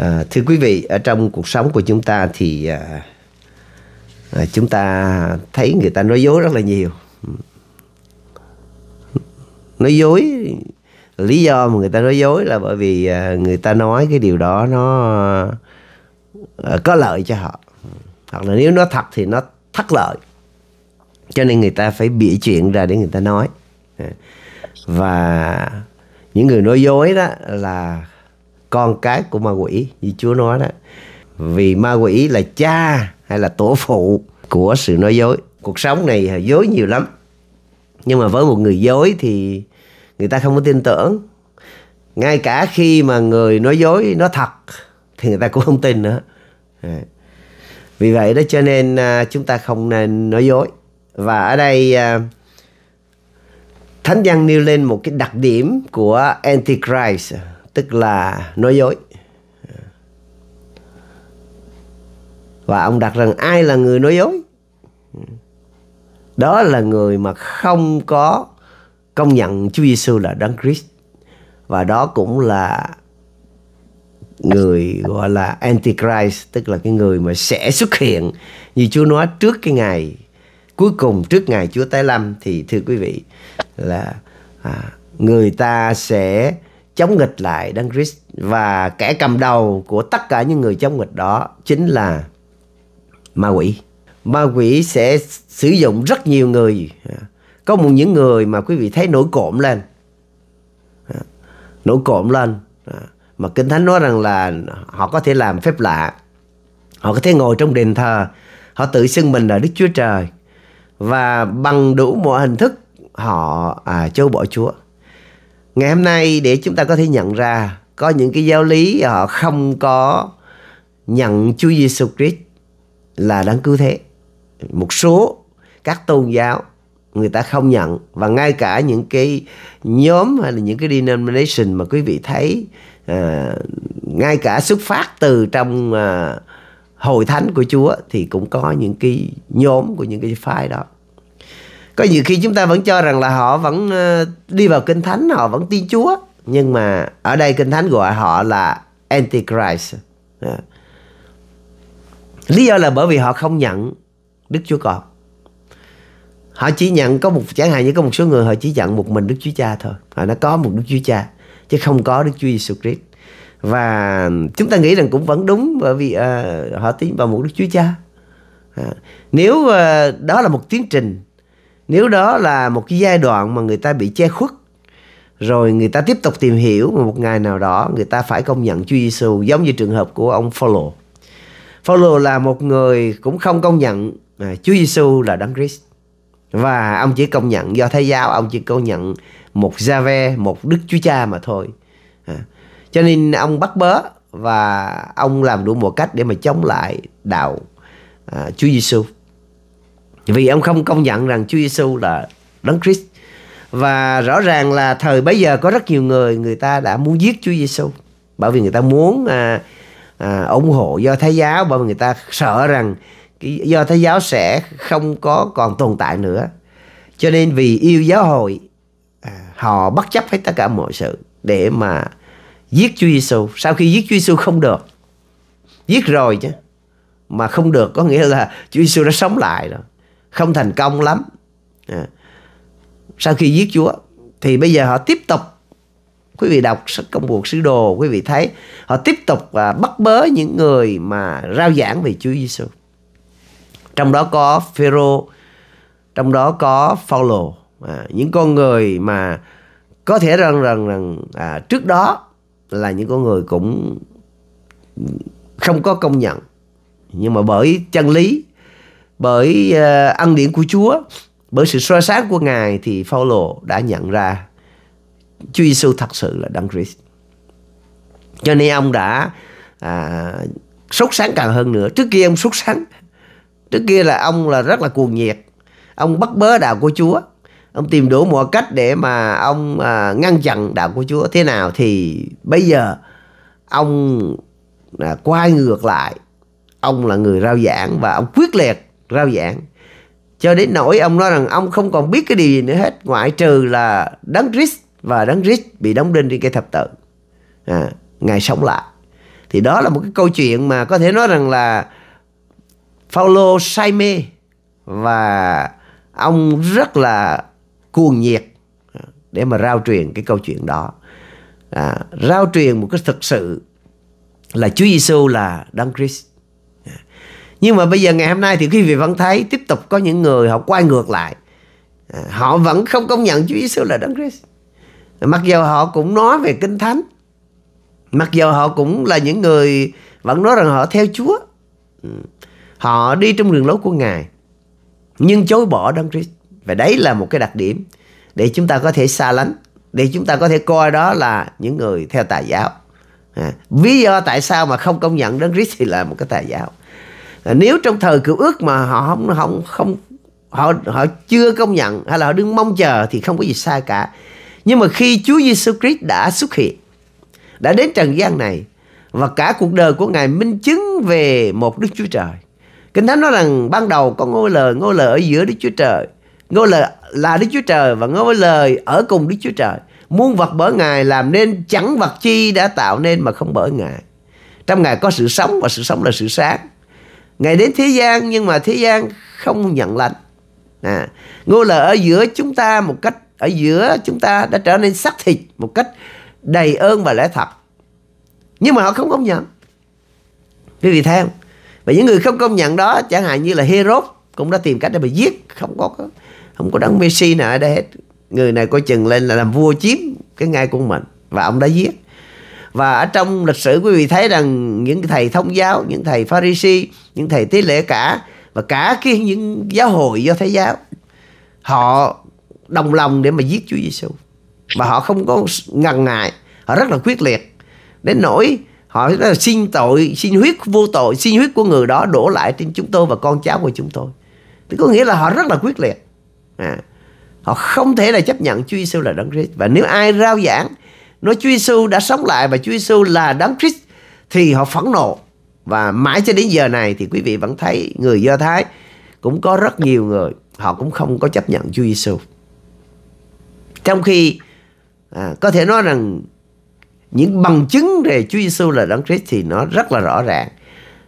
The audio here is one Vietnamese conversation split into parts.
À, thưa quý vị, ở trong cuộc sống của chúng ta thì à, à, chúng ta thấy người ta nói dối rất là nhiều. Nói dối, lý do mà người ta nói dối là bởi vì à, người ta nói cái điều đó nó à, có lợi cho họ. Hoặc là nếu nó thật thì nó thất lợi. Cho nên người ta phải bịa chuyện ra để người ta nói. À, và những người nói dối đó là con cái của ma quỷ như Chúa nói đó vì ma quỷ là cha hay là tổ phụ của sự nói dối cuộc sống này dối nhiều lắm nhưng mà với một người dối thì người ta không có tin tưởng ngay cả khi mà người nói dối nó thật thì người ta cũng không tin nữa à. vì vậy đó cho nên à, chúng ta không nên nói dối và ở đây à, thánh văn nêu lên một cái đặc điểm của antichrist tức là nói dối và ông đặt rằng ai là người nói dối đó là người mà không có công nhận Chúa Giêsu là Đấng Christ và đó cũng là người gọi là Antichrist tức là cái người mà sẽ xuất hiện như Chúa nói trước cái ngày cuối cùng trước ngày Chúa tái lâm thì thưa quý vị là à, người ta sẽ chống nghịch lại Đấng Christ và kẻ cầm đầu của tất cả những người chống nghịch đó chính là ma quỷ. Ma quỷ sẽ sử dụng rất nhiều người. Có một những người mà quý vị thấy nổi cộm lên. Nổi cộm lên. Mà Kinh Thánh nói rằng là họ có thể làm phép lạ. Họ có thể ngồi trong đền thờ. Họ tự xưng mình là Đức Chúa Trời. Và bằng đủ mọi hình thức họ à, chối bỏ Chúa ngày hôm nay để chúng ta có thể nhận ra có những cái giáo lý họ không có nhận Chúa Giêsu Christ là đáng cứu thế. Một số các tôn giáo người ta không nhận và ngay cả những cái nhóm hay là những cái denomination mà quý vị thấy à, ngay cả xuất phát từ trong à, hội thánh của Chúa thì cũng có những cái nhóm của những cái phái đó có nhiều khi chúng ta vẫn cho rằng là họ vẫn ờ, đi vào kinh thánh họ vẫn tin chúa nhưng mà ở đây kinh thánh gọi họ là antichrist dạ. lý do là bởi vì họ không nhận đức chúa con họ chỉ nhận có một chẳng hạn như có một số người họ chỉ nhận một mình đức chúa cha thôi họ nó có một đức chúa cha chứ không có đức chúa giêsu christ và chúng ta nghĩ rằng cũng vẫn đúng bởi vì uh, họ tin vào một đức chúa cha à, nếu uh, đó là một tiến trình nếu đó là một cái giai đoạn mà người ta bị che khuất rồi người ta tiếp tục tìm hiểu mà một ngày nào đó người ta phải công nhận Chúa Giêsu giống như trường hợp của ông Phaolô. Phaolô là một người cũng không công nhận à, Chúa Giêsu là Đấng Christ và ông chỉ công nhận do Thái giáo ông chỉ công nhận một gia ve một Đức Chúa Cha mà thôi. À, cho nên ông bắt bớ và ông làm đủ mọi cách để mà chống lại đạo à, Chúa Giêsu vì ông không công nhận rằng Chúa Giêsu là đấng Christ và rõ ràng là thời bấy giờ có rất nhiều người người ta đã muốn giết Chúa Giêsu bởi vì người ta muốn à, à, ủng hộ do Thái giáo bởi vì người ta sợ rằng cái do Thái giáo sẽ không có còn tồn tại nữa cho nên vì yêu giáo hội à, họ bất chấp hết tất cả mọi sự để mà giết Chúa Giêsu sau khi giết Chúa Giêsu không được giết rồi chứ mà không được có nghĩa là Chúa Giêsu đã sống lại rồi không thành công lắm à, sau khi giết chúa thì bây giờ họ tiếp tục quý vị đọc sách công cuộc sứ đồ quý vị thấy họ tiếp tục à, bắt bớ những người mà rao giảng về Chúa Giêsu trong đó có Phêrô trong đó có Phaolô à, những con người mà có thể rằng rằng rằng à, trước đó là những con người cũng không có công nhận nhưng mà bởi chân lý bởi uh, ăn điển của Chúa, bởi sự soi sáng của Ngài thì Phaolô đã nhận ra Chúa Giêsu thật sự là Đấng Christ. Cho nên ông đã à, sốt sáng càng hơn nữa. Trước kia ông sốt sáng, trước kia là ông là rất là cuồng nhiệt, ông bắt bớ đạo của Chúa, ông tìm đủ mọi cách để mà ông à, ngăn chặn đạo của Chúa thế nào thì bây giờ ông à, quay ngược lại, ông là người rao giảng và ông quyết liệt rao giảng cho đến nỗi ông nói rằng ông không còn biết cái điều gì nữa hết ngoại trừ là đấng Christ và đấng Christ bị đóng đinh trên cây thập tự à, ngài sống lại thì đó là một cái câu chuyện mà có thể nói rằng là Paulo say mê và ông rất là cuồng nhiệt để mà rao truyền cái câu chuyện đó à, rao truyền một cái thực sự là Chúa Giêsu là đấng Christ nhưng mà bây giờ ngày hôm nay thì quý vị vẫn thấy tiếp tục có những người họ quay ngược lại à, họ vẫn không công nhận Chúa Giêsu là Đấng Christ à, mặc dù họ cũng nói về kinh thánh mặc dù họ cũng là những người vẫn nói rằng họ theo Chúa ừ, họ đi trong đường lối của Ngài nhưng chối bỏ Đấng Christ và đấy là một cái đặc điểm để chúng ta có thể xa lánh để chúng ta có thể coi đó là những người theo tà giáo Ví à, do tại sao mà không công nhận đấng Christ thì là một cái tà giáo nếu trong thời cựu ước mà họ không không không họ họ chưa công nhận hay là họ đừng mong chờ thì không có gì sai cả nhưng mà khi Chúa Giêsu Christ đã xuất hiện đã đến trần gian này và cả cuộc đời của ngài minh chứng về một Đức Chúa Trời Kinh Thánh nói rằng ban đầu có ngôi lời, ngôi lời ở giữa Đức Chúa Trời. Ngôi lời là Đức Chúa Trời và ngôi lời ở cùng Đức Chúa Trời. Muôn vật bởi Ngài làm nên chẳng vật chi đã tạo nên mà không bởi Ngài. Trong Ngài có sự sống và sự sống là sự sáng. Ngài đến thế gian nhưng mà thế gian không nhận lành. À, Ngôi lời ở giữa chúng ta một cách ở giữa chúng ta đã trở nên xác thịt một cách đầy ơn và lẽ thật. Nhưng mà họ không công nhận. Quý vị thấy không? Và những người không công nhận đó chẳng hạn như là Herod cũng đã tìm cách để mà giết không có không có đấng Messi nào ở đây hết. Người này coi chừng lên là làm vua chiếm cái ngai của mình và ông đã giết và ở trong lịch sử quý vị thấy rằng những thầy thông giáo những thầy pharisee những thầy tế lễ cả và cả cái những giáo hội do thế giáo họ đồng lòng để mà giết Chúa Giêsu và họ không có ngần ngại họ rất là quyết liệt đến nỗi họ là xin tội xin huyết vô tội xin huyết của người đó đổ lại trên chúng tôi và con cháu của chúng tôi thì có nghĩa là họ rất là quyết liệt à, họ không thể là chấp nhận Chúa Giêsu là đấng Christ và nếu ai rao giảng nói Chúa Giêsu đã sống lại và Chúa Giêsu là đấng Christ thì họ phẫn nộ và mãi cho đến giờ này thì quý vị vẫn thấy người Do Thái cũng có rất nhiều người họ cũng không có chấp nhận Chúa Giêsu. Trong khi à, có thể nói rằng những bằng chứng về Chúa Giêsu là đấng Christ thì nó rất là rõ ràng.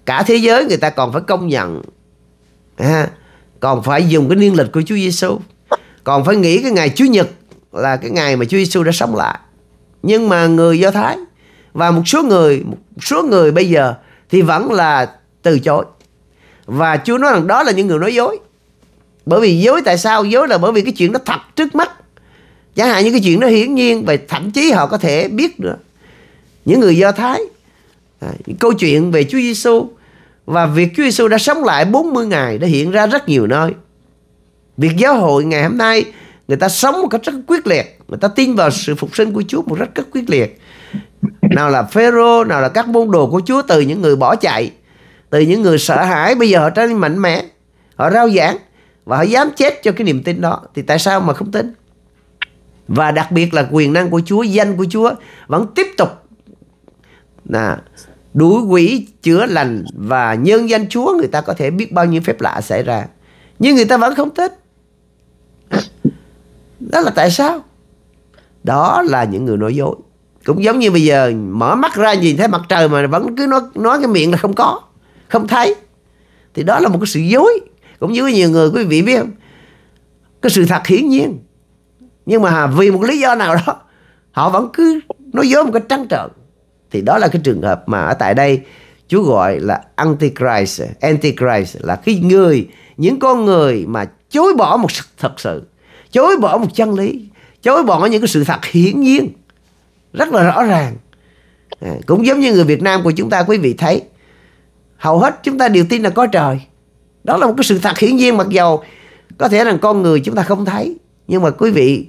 Cả thế giới người ta còn phải công nhận à, còn phải dùng cái niên lịch của Chúa Giêsu, còn phải nghĩ cái ngày Chủ nhật là cái ngày mà Chúa Giêsu đã sống lại nhưng mà người do thái và một số người một số người bây giờ thì vẫn là từ chối và Chúa nói rằng đó là những người nói dối bởi vì dối tại sao dối là bởi vì cái chuyện đó thật trước mắt chẳng hạn như cái chuyện đó hiển nhiên và thậm chí họ có thể biết nữa những người do thái à, những câu chuyện về Chúa Giêsu và việc Chúa Giêsu đã sống lại 40 ngày đã hiện ra rất nhiều nơi việc giáo hội ngày hôm nay người ta sống một cách rất quyết liệt người ta tin vào sự phục sinh của Chúa một cách rất quyết liệt nào là Phêrô nào là các môn đồ của Chúa từ những người bỏ chạy từ những người sợ hãi bây giờ họ trở nên mạnh mẽ họ rao giảng và họ dám chết cho cái niềm tin đó thì tại sao mà không tin và đặc biệt là quyền năng của Chúa danh của Chúa vẫn tiếp tục là đuổi quỷ chữa lành và nhân danh Chúa người ta có thể biết bao nhiêu phép lạ xảy ra nhưng người ta vẫn không thích đó là tại sao đó là những người nói dối cũng giống như bây giờ mở mắt ra nhìn thấy mặt trời mà vẫn cứ nói nói cái miệng là không có không thấy thì đó là một cái sự dối cũng như nhiều người quý vị biết không cái sự thật hiển nhiên nhưng mà vì một lý do nào đó họ vẫn cứ nói dối một cái trăng trợn thì đó là cái trường hợp mà ở tại đây Chúa gọi là Antichrist Antichrist là cái người những con người mà chối bỏ một sự thật sự chối bỏ một chân lý chối bỏ những cái sự thật hiển nhiên rất là rõ ràng à, cũng giống như người Việt Nam của chúng ta quý vị thấy hầu hết chúng ta đều tin là có trời đó là một cái sự thật hiển nhiên mặc dầu có thể là con người chúng ta không thấy nhưng mà quý vị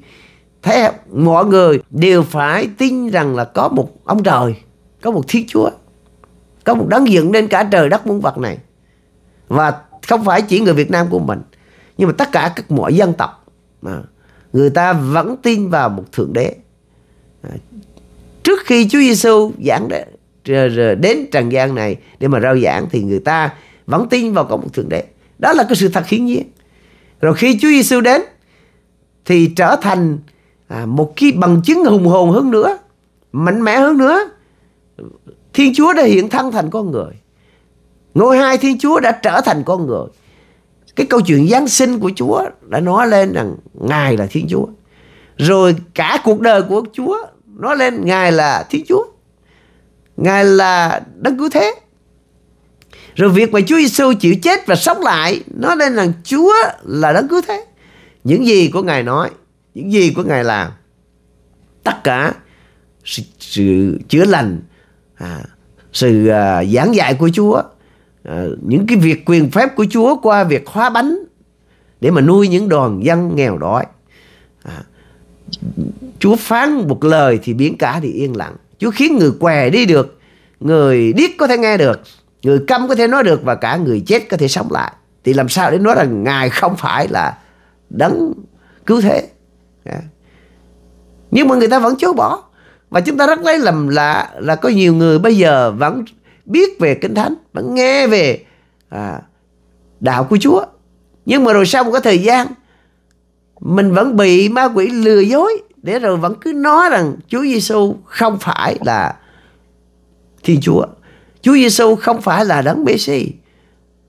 thấy mọi người đều phải tin rằng là có một ông trời có một thiên chúa có một đấng dựng nên cả trời đất muôn vật này và không phải chỉ người Việt Nam của mình nhưng mà tất cả các mọi dân tộc mà người ta vẫn tin vào một thượng đế à, trước khi Chúa Giêsu giảng đến trần gian này để mà rao giảng thì người ta vẫn tin vào có một thượng đế đó là cái sự thật hiển nhiên rồi khi Chúa Giêsu đến thì trở thành à, một cái bằng chứng hùng hồn hơn nữa mạnh mẽ hơn nữa Thiên Chúa đã hiện thân thành con người ngôi hai Thiên Chúa đã trở thành con người cái câu chuyện giáng sinh của chúa đã nói lên rằng ngài là thiên chúa rồi cả cuộc đời của chúa nói lên ngài là thiên chúa ngài là đấng cứu thế rồi việc mà Chúa Giêsu chịu chết và sống lại nói lên rằng Chúa là đấng cứu thế những gì của ngài nói những gì của ngài làm tất cả sự, sự chữa lành à, sự à, giảng dạy của Chúa à, những cái việc quyền phép của Chúa qua việc hóa bánh để mà nuôi những đoàn dân nghèo đói. À, Chúa phán một lời thì biến cả thì yên lặng. Chúa khiến người què đi được, người điếc có thể nghe được, người câm có thể nói được và cả người chết có thể sống lại. Thì làm sao để nói rằng Ngài không phải là đấng cứu thế. À. Nhưng mà người ta vẫn chối bỏ. Và chúng ta rất lấy lầm là là có nhiều người bây giờ vẫn biết về kinh thánh và nghe về à, đạo của Chúa nhưng mà rồi sau một cái thời gian mình vẫn bị ma quỷ lừa dối để rồi vẫn cứ nói rằng Chúa Giêsu không phải là Thiên Chúa Chúa Giêsu không phải là đấng Messi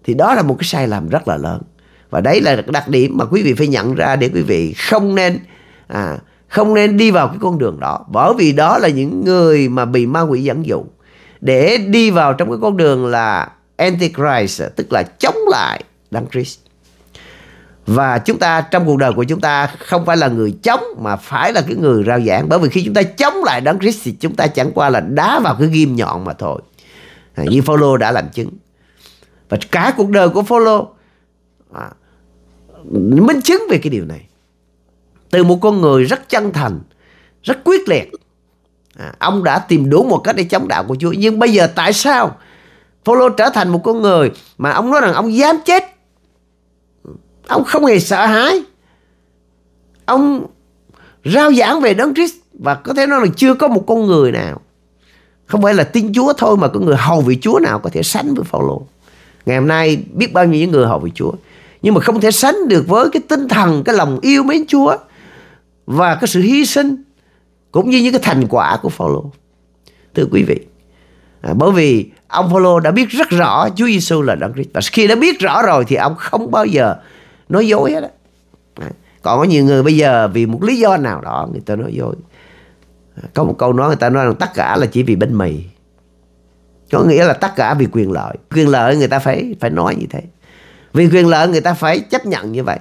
thì đó là một cái sai lầm rất là lớn và đấy là đặc điểm mà quý vị phải nhận ra để quý vị không nên à, không nên đi vào cái con đường đó bởi vì đó là những người mà bị ma quỷ dẫn dụ để đi vào trong cái con đường là Antichrist tức là chống lại Đấng Christ. Và chúng ta trong cuộc đời của chúng ta không phải là người chống mà phải là cái người rao giảng. Bởi vì khi chúng ta chống lại Đấng Christ thì chúng ta chẳng qua là đá vào cái ghim nhọn mà thôi. À, như Phaolô đã làm chứng. Và cả cuộc đời của Phaolô à, minh chứng về cái điều này. Từ một con người rất chân thành, rất quyết liệt À, ông đã tìm đủ một cách để chống đạo của Chúa nhưng bây giờ tại sao Phaolô trở thành một con người mà ông nói rằng ông dám chết ông không hề sợ hãi ông rao giảng về đấng Christ và có thể nói là chưa có một con người nào không phải là tin Chúa thôi mà có người hầu vị Chúa nào có thể sánh với Phaolô ngày hôm nay biết bao nhiêu những người hầu vị Chúa nhưng mà không thể sánh được với cái tinh thần cái lòng yêu mến Chúa và cái sự hy sinh cũng như những cái thành quả của Phaolô. Thưa quý vị, à, bởi vì ông Phaolô đã biết rất rõ Chúa Giêsu là Đấng Christ và khi đã biết rõ rồi thì ông không bao giờ nói dối hết á. À, còn có nhiều người bây giờ vì một lý do nào đó người ta nói dối. À, có một câu nói người ta nói rằng tất cả là chỉ vì bánh mì. Có nghĩa là tất cả vì quyền lợi. Quyền lợi người ta phải phải nói như thế. Vì quyền lợi người ta phải chấp nhận như vậy.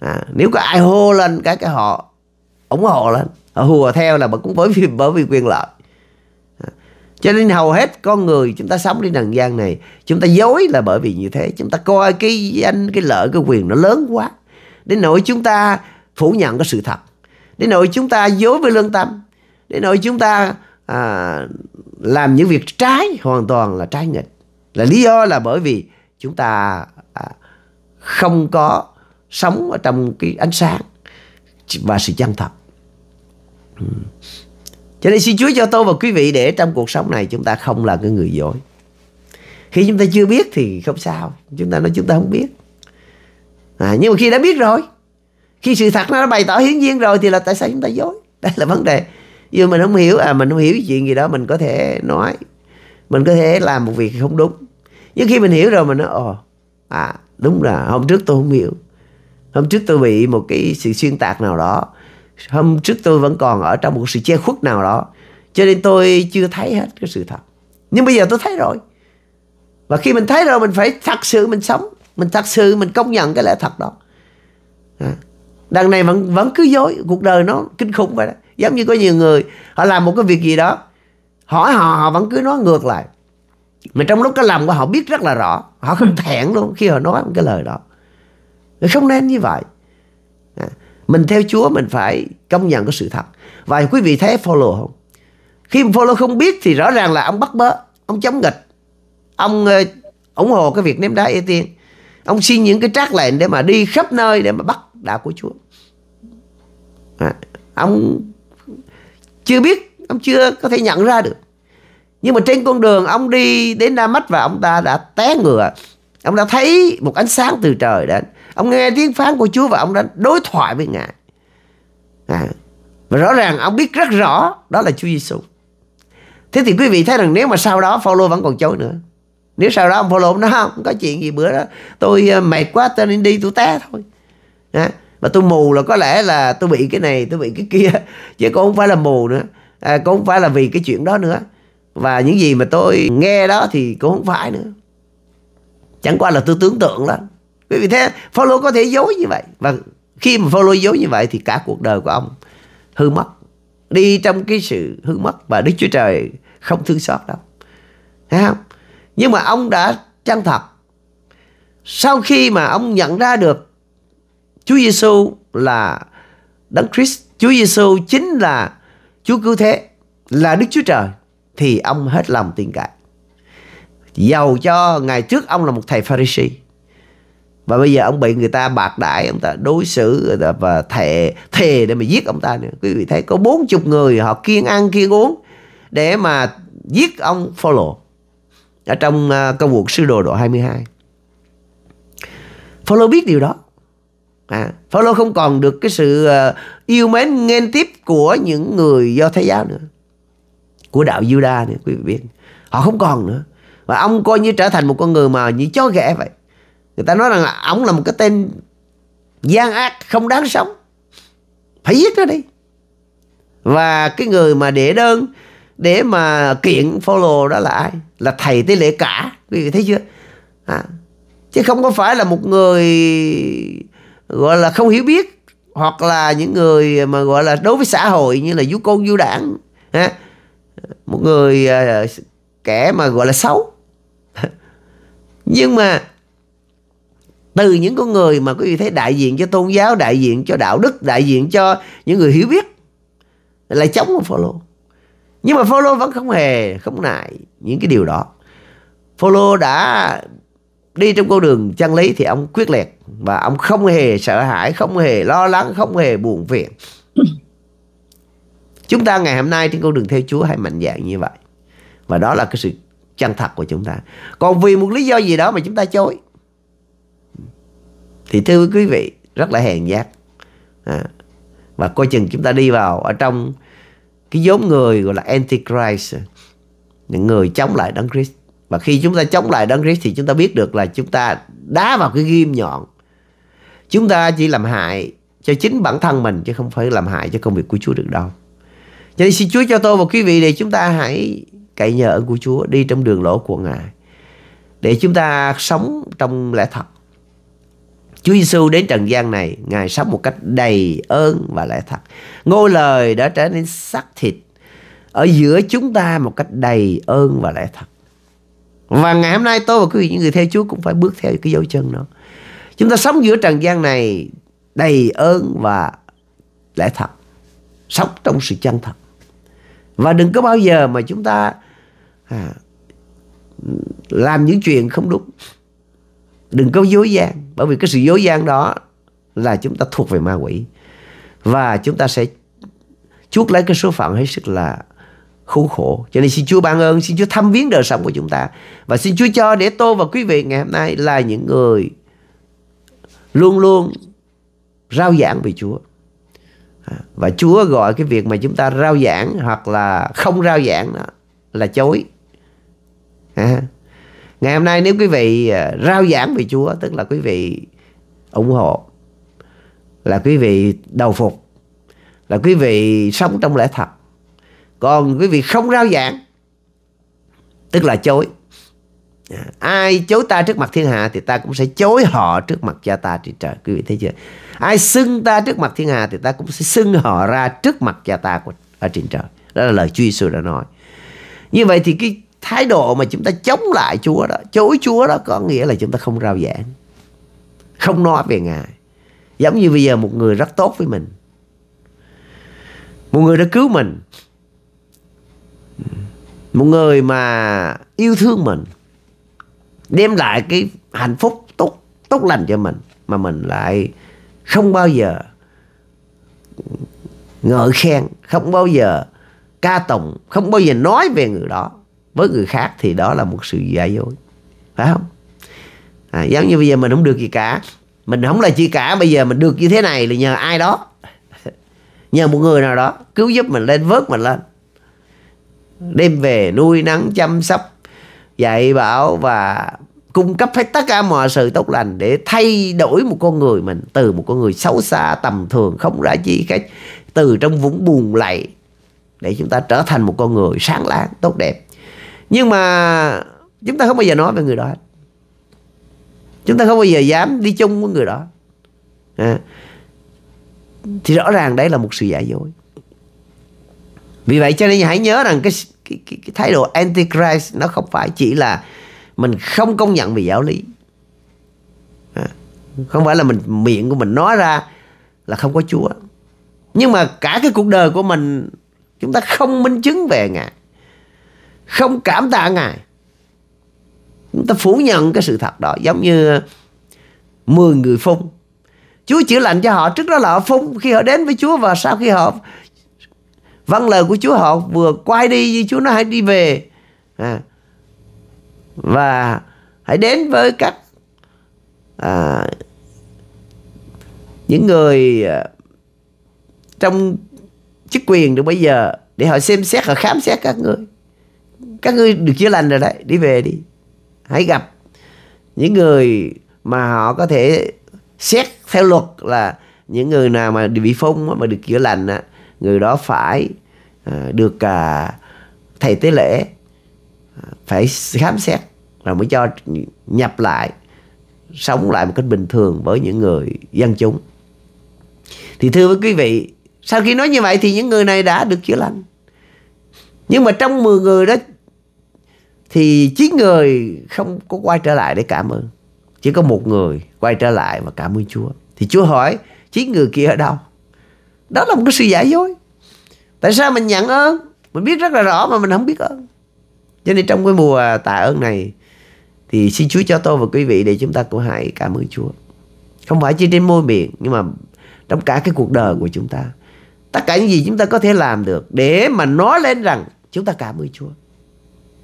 À, nếu có ai hô lên cái cái họ ủng hộ lên hùa theo là bà cũng bởi vì bởi vì quyền lợi cho nên hầu hết con người chúng ta sống trên trần gian này chúng ta dối là bởi vì như thế chúng ta coi cái danh cái lợi cái quyền nó lớn quá đến nỗi chúng ta phủ nhận cái sự thật đến nỗi chúng ta dối với lương tâm đến nỗi chúng ta à, làm những việc trái hoàn toàn là trái nghịch là lý do là bởi vì chúng ta à, không có sống ở trong cái ánh sáng và sự chân thật Ừ. Cho nên xin Chúa cho tôi và quý vị để trong cuộc sống này chúng ta không là cái người dối. Khi chúng ta chưa biết thì không sao. Chúng ta nói chúng ta không biết. À, nhưng mà khi đã biết rồi, khi sự thật nó đã bày tỏ hiển nhiên rồi thì là tại sao chúng ta dối? Đây là vấn đề. Dù mình không hiểu, à mình không hiểu chuyện gì đó mình có thể nói. Mình có thể làm một việc không đúng. Nhưng khi mình hiểu rồi mình nói, ồ, à đúng là hôm trước tôi không hiểu. Hôm trước tôi bị một cái sự xuyên tạc nào đó hôm trước tôi vẫn còn ở trong một sự che khuất nào đó cho nên tôi chưa thấy hết cái sự thật nhưng bây giờ tôi thấy rồi và khi mình thấy rồi mình phải thật sự mình sống mình thật sự mình công nhận cái lẽ thật đó à. đằng này vẫn vẫn cứ dối cuộc đời nó kinh khủng vậy đó giống như có nhiều người họ làm một cái việc gì đó hỏi họ họ vẫn cứ nói ngược lại mà trong lúc cái làm của họ biết rất là rõ họ không thẹn luôn khi họ nói một cái lời đó không nên như vậy à mình theo Chúa mình phải công nhận cái sự thật và quý vị thấy follow không khi follow không biết thì rõ ràng là ông bắt bớ ông chống nghịch ông ờ, ủng hộ cái việc ném đá ê tiên ông xin những cái trác lệnh để mà đi khắp nơi để mà bắt đạo của Chúa à, ông chưa biết ông chưa có thể nhận ra được nhưng mà trên con đường ông đi đến Đa Mách và ông ta đã té ngựa ông đã thấy một ánh sáng từ trời đến ông nghe tiếng phán của Chúa và ông đã đối thoại với ngài à, và rõ ràng ông biết rất rõ đó là Chúa Giêsu thế thì quý vị thấy rằng nếu mà sau đó Phaolô vẫn còn chối nữa nếu sau đó ông Phaolô nói không có chuyện gì bữa đó tôi ờ, mệt quá tôi nên đi tôi té thôi à, mà tôi mù là có lẽ là tôi bị cái này tôi bị cái kia chứ cũng không phải là mù nữa à, cũng không phải là vì cái chuyện đó nữa và những gì mà tôi nghe đó thì cũng không phải nữa chẳng qua là tôi tưởng tượng đó quý vị thế Phaolô có thể dối như vậy và khi mà Phaolô dối như vậy thì cả cuộc đời của ông hư mất đi trong cái sự hư mất và Đức Chúa Trời không thương xót đâu thấy không nhưng mà ông đã chân thật sau khi mà ông nhận ra được Chúa Giêsu là Đấng Christ Chúa Giêsu chính là Chúa cứu thế là Đức Chúa Trời thì ông hết lòng tin cậy dầu cho ngày trước ông là một thầy Pharisee và bây giờ ông bị người ta bạc đại ông ta đối xử và thề thề để mà giết ông ta nữa quý vị thấy có bốn chục người họ kiêng ăn kiêng uống để mà giết ông Phaolô ở trong à, công cuộc sư đồ độ 22 Phaolô biết điều đó à, Phaolô không còn được cái sự à, yêu mến ghen tiếp của những người do thái giáo nữa của đạo Judah nữa quý vị biết họ không còn nữa và ông coi như trở thành một con người mà như chó ghẻ vậy người ta nói rằng là ông là một cái tên gian ác không đáng sống phải giết nó đi và cái người mà để đơn để mà kiện follow đó là ai là thầy tế lễ cả quý vị thấy chưa à. chứ không có phải là một người gọi là không hiểu biết hoặc là những người mà gọi là đối với xã hội như là du côn du đảng ha? một người à, kẻ mà gọi là xấu nhưng mà từ những con người mà quý vị thấy đại diện cho tôn giáo đại diện cho đạo đức đại diện cho những người hiểu biết lại chống follow nhưng mà follow vẫn không hề không nại những cái điều đó follow đã đi trong con đường chân lý thì ông quyết liệt và ông không hề sợ hãi không hề lo lắng không hề buồn phiền chúng ta ngày hôm nay trên con đường theo chúa hay mạnh dạng như vậy và đó là cái sự chân thật của chúng ta còn vì một lý do gì đó mà chúng ta chối thì thưa quý vị rất là hèn nhát à, và coi chừng chúng ta đi vào ở trong cái nhóm người gọi là antichrist những người chống lại đấng Christ và khi chúng ta chống lại đấng Christ thì chúng ta biết được là chúng ta đá vào cái ghim nhọn chúng ta chỉ làm hại cho chính bản thân mình chứ không phải làm hại cho công việc của Chúa được đâu cho nên xin Chúa cho tôi và quý vị để chúng ta hãy cậy nhờ ơn của Chúa đi trong đường lỗ của Ngài để chúng ta sống trong lẽ thật Chúa Giêsu đến trần gian này, Ngài sống một cách đầy ơn và lẽ thật. Ngôi lời đã trở nên xác thịt ở giữa chúng ta một cách đầy ơn và lẽ thật. Và ngày hôm nay tôi và quý vị những người theo Chúa cũng phải bước theo cái dấu chân đó. Chúng ta sống giữa trần gian này đầy ơn và lẽ thật. Sống trong sự chân thật. Và đừng có bao giờ mà chúng ta à, làm những chuyện không đúng đừng có dối gian bởi vì cái sự dối gian đó là chúng ta thuộc về ma quỷ và chúng ta sẽ chuốc lấy cái số phận hết sức là khốn khổ cho nên xin Chúa ban ơn xin Chúa thăm viếng đời sống của chúng ta và xin Chúa cho để tôi và quý vị ngày hôm nay là những người luôn luôn rao giảng về Chúa à, và Chúa gọi cái việc mà chúng ta rao giảng hoặc là không rao giảng đó là chối à, ngày hôm nay nếu quý vị à, rao giảng về Chúa tức là quý vị ủng hộ là quý vị đầu phục là quý vị sống trong lẽ thật còn quý vị không rao giảng tức là chối à, ai chối ta trước mặt thiên hạ thì ta cũng sẽ chối họ trước mặt cha ta trên trời quý vị thấy chưa ai xưng ta trước mặt thiên hạ thì ta cũng sẽ xưng họ ra trước mặt cha ta của ở trên trời đó là lời Chúa Giêsu đã nói như vậy thì cái thái độ mà chúng ta chống lại Chúa đó, chối Chúa đó có nghĩa là chúng ta không rao giảng, không nói về Ngài. Giống như bây giờ một người rất tốt với mình. Một người đã cứu mình. Một người mà yêu thương mình. Đem lại cái hạnh phúc tốt tốt lành cho mình mà mình lại không bao giờ ngợi khen, không bao giờ ca tụng, không bao giờ nói về người đó với người khác thì đó là một sự giả dối phải không à, giống như bây giờ mình không được gì cả mình không là chi cả bây giờ mình được như thế này là nhờ ai đó nhờ một người nào đó cứu giúp mình lên vớt mình lên đem về nuôi nắng chăm sóc dạy bảo và cung cấp hết tất cả mọi sự tốt lành để thay đổi một con người mình từ một con người xấu xa tầm thường không ra chi cách từ trong vũng buồn lầy để chúng ta trở thành một con người sáng láng tốt đẹp nhưng mà chúng ta không bao giờ nói về người đó chúng ta không bao giờ dám đi chung với người đó à. thì rõ ràng đấy là một sự giả dối vì vậy cho nên hãy nhớ rằng cái cái, cái, cái thái độ antichrist nó không phải chỉ là mình không công nhận về giáo lý à. không phải là mình miệng của mình nói ra là không có chúa nhưng mà cả cái cuộc đời của mình chúng ta không minh chứng về ngài không cảm tạ Ngài. Chúng ta phủ nhận cái sự thật đó giống như 10 người phun. Chúa chữa lành cho họ, trước đó là họ phun khi họ đến với Chúa và sau khi họ vâng lời của Chúa họ vừa quay đi như Chúa nó hãy đi về. À, và hãy đến với các à, những người à, trong chức quyền được bây giờ để họ xem xét họ khám xét các người các ngươi được chữa lành rồi đấy đi về đi hãy gặp những người mà họ có thể xét theo luật là những người nào mà bị phong mà được chữa lành người đó phải à, được à, thầy tế lễ à, phải khám xét rồi mới cho nhập lại sống lại một cách bình thường với những người dân chúng thì thưa với quý vị sau khi nói như vậy thì những người này đã được chữa lành nhưng mà trong 10 người đó thì chín người không có quay trở lại để cảm ơn chỉ có một người quay trở lại và cảm ơn Chúa thì Chúa hỏi chín người kia ở đâu đó là một cái sự giả dối tại sao mình nhận ơn mình biết rất là rõ mà mình không biết ơn cho nên trong cái mùa tạ ơn này thì xin Chúa cho tôi và quý vị để chúng ta cũng hãy cảm ơn Chúa không phải chỉ trên môi miệng nhưng mà trong cả cái cuộc đời của chúng ta tất cả những gì chúng ta có thể làm được để mà nói lên rằng chúng ta cảm ơn Chúa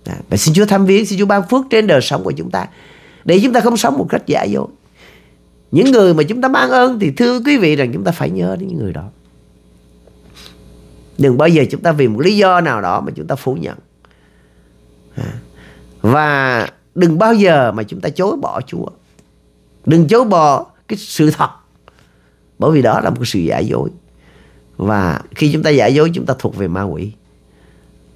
đó. À, và xin Chúa thăm viếng, xin Chúa ban phước trên đời sống của chúng ta. Để chúng ta không sống một cách giả dối. Những người mà chúng ta mang ơn thì thưa quý vị rằng chúng ta phải nhớ đến những người đó. Đừng bao giờ chúng ta vì một lý do nào đó mà chúng ta phủ nhận. À, và đừng bao giờ mà chúng ta chối bỏ Chúa. Đừng chối bỏ cái sự thật. Bởi vì đó là một sự giả dối. Và khi chúng ta giả dối chúng ta thuộc về ma quỷ.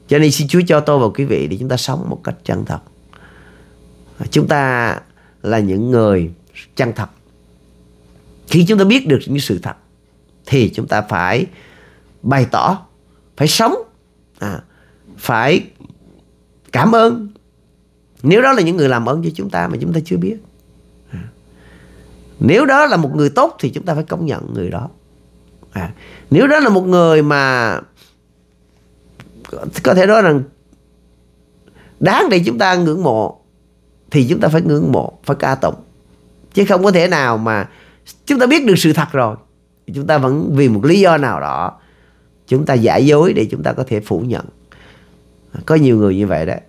Cho nên xin Chúa cho tôi và quý vị để chúng ta sống một cách chân thật. Chúng ta là những người chân thật. Khi chúng ta biết được những sự thật thì chúng ta phải bày tỏ, phải sống, à, phải cảm ơn. Nếu đó là những người làm ơn cho chúng ta mà chúng ta chưa biết. À, nếu đó là một người tốt thì chúng ta phải công nhận người đó. À, nếu đó là một người mà có thể nói rằng đáng để chúng ta ngưỡng mộ thì chúng ta phải ngưỡng mộ phải ca tụng chứ không có thể nào mà chúng ta biết được sự thật rồi chúng ta vẫn vì một lý do nào đó chúng ta giả dối để chúng ta có thể phủ nhận có nhiều người như vậy đấy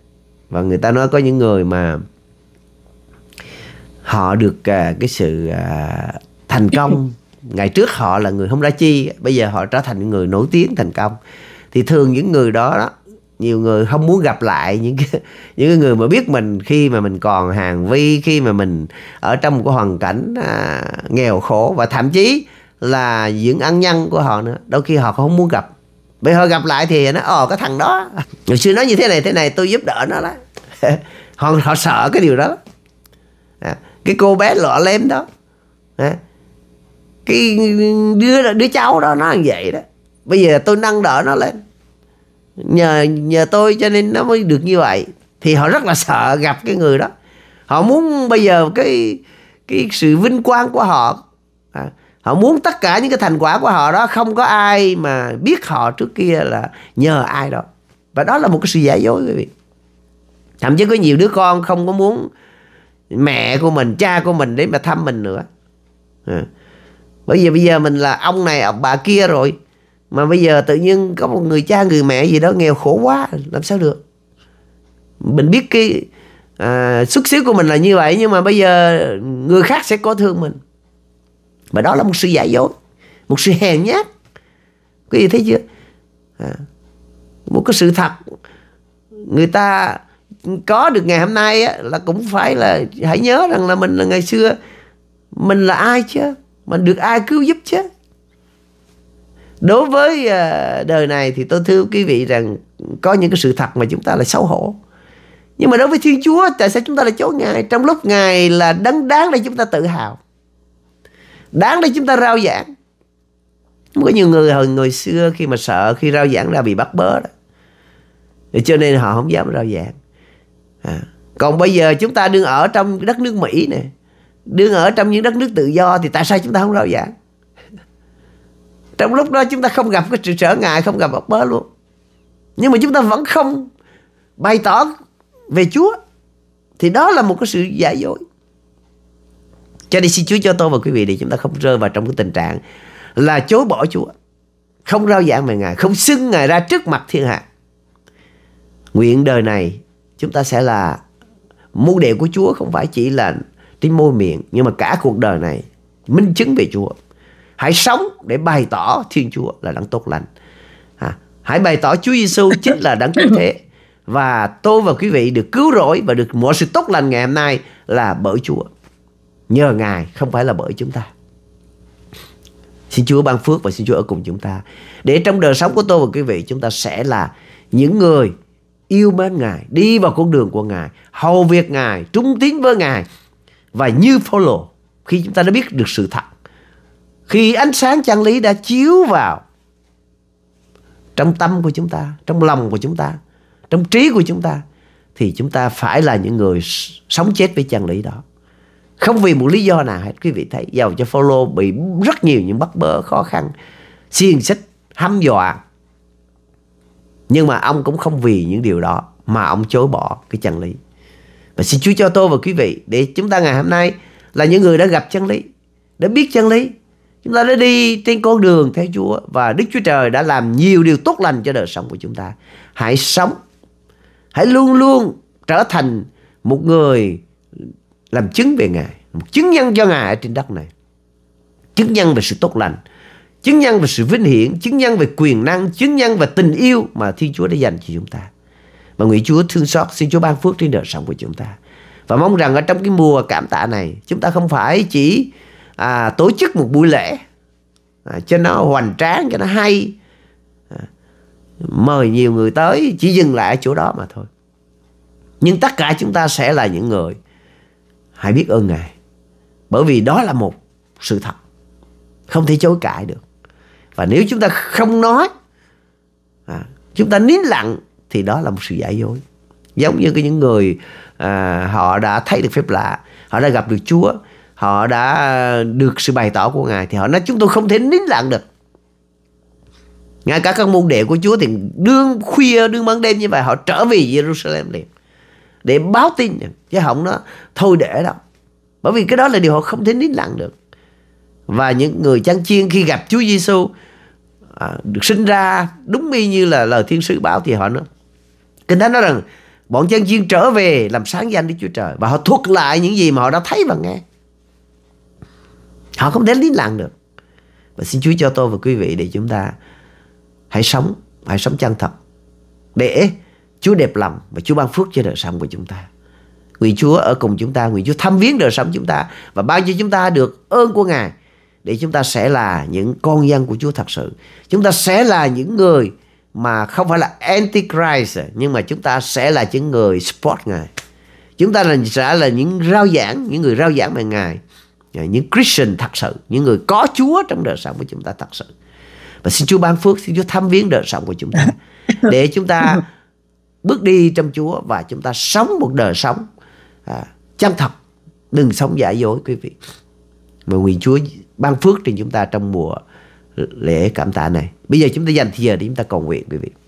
và người ta nói có những người mà họ được à, cái sự à, thành công ngày trước họ là người không ra chi bây giờ họ trở thành người nổi tiếng thành công thì thường những người đó, đó nhiều người không muốn gặp lại những cái, những cái người mà biết mình khi mà mình còn hàng vi khi mà mình ở trong một cái hoàn cảnh à, nghèo khổ và thậm chí là những ăn nhân của họ nữa đôi khi họ không muốn gặp bây giờ gặp lại thì nó ồ ờ, cái thằng đó người xưa nói như thế này thế này tôi giúp đỡ nó đó họ họ sợ cái điều đó à, cái cô bé lọ lem đó à, cái đứa đứa cháu đó nó như vậy đó bây giờ tôi nâng đỡ nó lên nhờ nhờ tôi cho nên nó mới được như vậy thì họ rất là sợ gặp cái người đó họ muốn bây giờ cái cái sự vinh quang của họ à, họ muốn tất cả những cái thành quả của họ đó không có ai mà biết họ trước kia là nhờ ai đó và đó là một cái sự giả dối quý vị thậm chí có nhiều đứa con không có muốn mẹ của mình cha của mình để mà thăm mình nữa à. bởi vì bây giờ mình là ông này ông bà kia rồi mà bây giờ tự nhiên có một người cha người mẹ gì đó nghèo khổ quá làm sao được mình biết cái à, xuất xứ của mình là như vậy nhưng mà bây giờ người khác sẽ có thương mình và đó là một sự giả dối một sự hèn nhát quý vị thấy chưa à, một cái sự thật người ta có được ngày hôm nay á, là cũng phải là hãy nhớ rằng là mình là ngày xưa mình là ai chứ mình được ai cứu giúp chứ đối với ờ, đời này thì tôi thưa quý vị rằng có những cái sự thật mà chúng ta là xấu hổ nhưng mà đối với thiên chúa tại sao chúng ta là chối ngài trong lúc ngài là đáng đáng để chúng ta tự hào đáng để chúng ta rao giảng có nhiều người hồi người xưa khi mà sợ khi rao giảng ra bị bắt bớ đó cho nên họ không dám rao giảng à. còn bây giờ chúng ta đương ở trong đất nước mỹ nè đương ở trong những đất nước tự do thì tại sao chúng ta không rao giảng trong lúc đó chúng ta không gặp cái sự trở ngại không gặp ập bớ luôn nhưng mà chúng ta vẫn không bày tỏ về Chúa thì đó là một cái sự giả dối cho nên xin Chúa cho tôi và quý vị để chúng ta không rơi vào trong cái tình trạng là chối bỏ Chúa không rao giảng về Ngài không xưng Ngài ra trước mặt thiên hạ nguyện đời này chúng ta sẽ là mưu đệ của Chúa không phải chỉ là trên môi miệng nhưng mà cả cuộc đời này minh chứng về Chúa hãy sống để bày tỏ Thiên Chúa là đấng tốt lành. À, hãy bày tỏ Chúa Giêsu chính là đấng cứu thế. Và tôi và quý vị được cứu rỗi và được mọi sự tốt lành ngày hôm nay là bởi Chúa. Nhờ Ngài không phải là bởi chúng ta. Xin Chúa ban phước và xin Chúa ở cùng chúng ta. Để trong đời sống của tôi và quý vị chúng ta sẽ là những người yêu mến Ngài, đi vào con đường của Ngài, hầu việc Ngài, trung tín với Ngài và như follow khi chúng ta đã biết được sự thật khi ánh sáng chân lý đã chiếu vào trong tâm của chúng ta, trong lòng của chúng ta, trong trí của chúng ta thì chúng ta phải là những người sống chết với chân lý đó. Không vì một lý do nào hết quý vị thấy giàu cho Phaolô bị rất nhiều những bất bớ khó khăn, xiên xích, hăm dọa. Nhưng mà ông cũng không vì những điều đó mà ông chối bỏ cái chân lý. Và xin Chúa cho tôi và quý vị để chúng ta ngày hôm nay là những người đã gặp chân lý, đã biết chân lý Chúng ta đã đi trên con đường theo Chúa và Đức Chúa Trời đã làm nhiều điều tốt lành cho đời sống của chúng ta. Hãy sống, hãy luôn luôn trở thành một người làm chứng về Ngài, một chứng nhân cho Ngài ở trên đất này. Chứng nhân về sự tốt lành, chứng nhân về sự vinh hiển, chứng nhân về quyền năng, chứng nhân về tình yêu mà Thiên Chúa đã dành cho chúng ta. Mà nguyện Chúa thương xót, xin Chúa ban phước trên đời sống của chúng ta. Và mong rằng ở trong cái mùa cảm tạ này, chúng ta không phải chỉ à, tổ chức một buổi lễ à, cho nó hoành tráng cho nó hay à, mời nhiều người tới chỉ dừng lại ở chỗ đó mà thôi nhưng tất cả chúng ta sẽ là những người hãy biết ơn ngài bởi vì đó là một sự thật không thể chối cãi được và nếu chúng ta không nói à, chúng ta nín lặng thì đó là một sự giả dối giống như cái những người à, họ đã thấy được phép lạ họ đã gặp được chúa họ đã ờ, được sự bày tỏ của ngài thì họ nói chúng tôi không thể nín lặng được ngay cả các môn đệ của Chúa thì đương khuya đương ban đêm như vậy họ trở về Jerusalem liền để báo tin chứ không nó thôi để đâu bởi vì cái đó là điều họ không thể nín lặng được và những người chăn chiên khi gặp Chúa Giêsu à, được sinh ra đúng y như là lời thiên sứ bảo thì họ nói kinh thánh nói rằng bọn chăn chiên trở về làm sáng danh Đức Chúa Trời và họ thuật lại những gì mà họ đã thấy và nghe họ không thể lý lặng được và xin Chúa cho tôi và quý vị để chúng ta hãy sống hãy sống chân thật để Chúa đẹp lòng và Chúa ban phước cho đời sống của chúng ta nguyện Chúa ở cùng chúng ta nguyện Chúa thăm viếng đời sống chúng ta và bao cho chúng ta được ơn của Ngài để chúng ta sẽ là những con dân của Chúa thật sự chúng ta sẽ là những người mà không phải là antichrist nhưng mà chúng ta sẽ là những người support ngài chúng ta là sẽ là những rao giảng những người rao giảng về ngài Dạ, những Christian thật sự những người có Chúa trong đời sống của chúng ta thật sự và xin Chúa ban phước xin Chúa thăm viếng đời sống của chúng ta để chúng ta bước đi trong Chúa và chúng ta sống một đời sống à, chân thật đừng sống giả dối quý vị mà nguyện Chúa ban phước trên chúng ta trong mùa lễ cảm tạ này bây giờ chúng ta dành thời giờ để chúng ta cầu nguyện quý vị